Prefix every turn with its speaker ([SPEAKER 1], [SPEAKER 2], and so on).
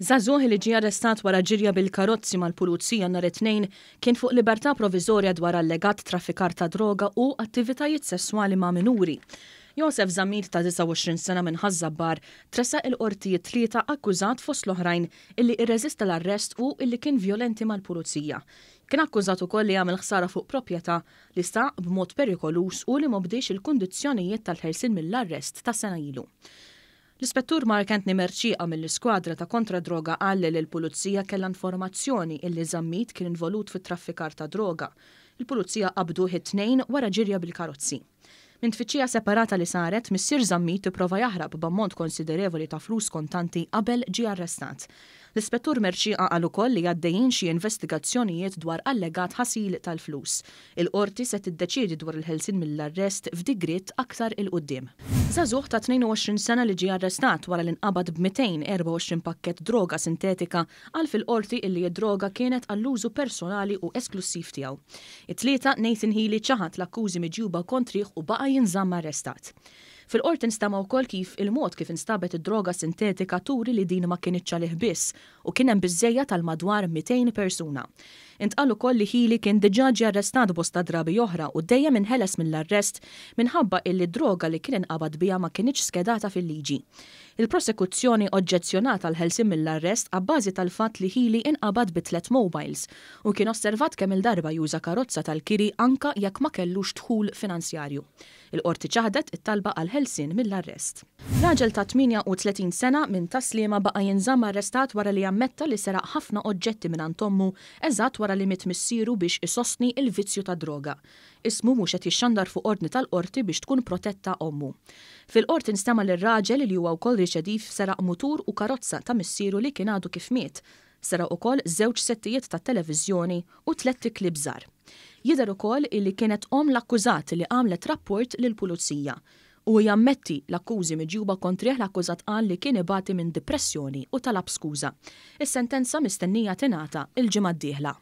[SPEAKER 1] Zazuħi li ġie arrestat wara ġirja bil-karozzi mal-pulizija nhar it-tnejn kien fuq libertà proviżorja dwar allegat traffikar ta' droga u attivitajiet sesswali ma' minuri. Josef Zamir ta' 29 sena minn ħazzabbar tressa il-qortijiet tlieta akkużat fost l-oħrajn illi irreżista l-arrest u illi kien violenti mal-pulizija. Kien akkużat ukoll li għamil ħsara fuq proprjetà li sta' b'mod perikolus u li mobdiex il-kundizzjonijiet tal-ħelsin mill-arrest ta' sena ilu. L-ispettur Mark Nimerċiqa mill-iskwadra ta' kontra droga għalli li l-pulizija kellha informazzjoni illi Zammit kien involut fit traffikar ta' droga. Il-pulizija qabdu hit-tnejn wara ġirja bil-karozzi. Minn tfittxija separata li saret, missier Zammit tipprova jaħrab b'ammont konsiderevoli ta' flus kontanti qabel ġi arrestat. L-ispettur Merċi għal ukoll li għaddejjin xi investigazzjonijiet dwar allegat ħasil tal-flus. Il-qorti se tiddeċiedi dwar il-ħelsin mill-arrest f'digrit aktar il-qudiem. Zazuħ ta' 22 sena li ġi arrestat wara l-inqabad b-224 pakket droga sintetika għal fil-qorti illi droga kienet għall-użu personali u esklusiv tiegħu. It-tlieta Nathan Healy ċaħat l-akkużi miġjuba kontriħ u baqa jinżamm arrestat. Fil-qorti nistama wkoll kif il-mod kif instabet id-droga sintetika turi li din ma kienitx liħbis biss u kien hemm tal-madwar 200 persuna. Intqalu koll li ħili kien diġaġi arrestat bosta drabi oħra u dejjem inħeles mill-arrest minħabba illi droga li kien inqabad bija ma kienieċ skedata fil-liġi. Il-prosekuzzjoni oġġezzjonata l-ħelsim mill-arrest għabbażi tal-fat li ħili inqabad bi tlet mobiles u kien osservat kemm il-darba juża karozza tal-kiri anka jekk ma kellux dħul finanzjarju. Il-qorti ċaħdet it-talba għal-ħelsin mill-arrest. Raġel ta' 38 sena minn taslima baqa jinżam arrestat wara li jammetta li seraq ħafna oġġetti minn Antommu eżatt wara wara li mit missieru biex isostni il-vizzju ta' droga. Ismu mhux qed jixxandar fuq ordni tal-qorti biex tkun protetta ommu. Fil-qorti nstema lir-raġel li huwa wkoll riċedif seraq mutur u karozza ta' missieru li kien għadu kif miet. Sera wkoll żewġ settijiet ta' televiżjoni u tletti klib żgħar. Jidher ukoll li kienet om l-akkużat li għamlet rapport lill-pulizija u jammetti l-akkużi miġjuba kontriħ l-akkużat għan li kien ibati minn depressjoni u talab skuża. Is-sentenza mistennija tingħata il-ġimgħa d-dieħla.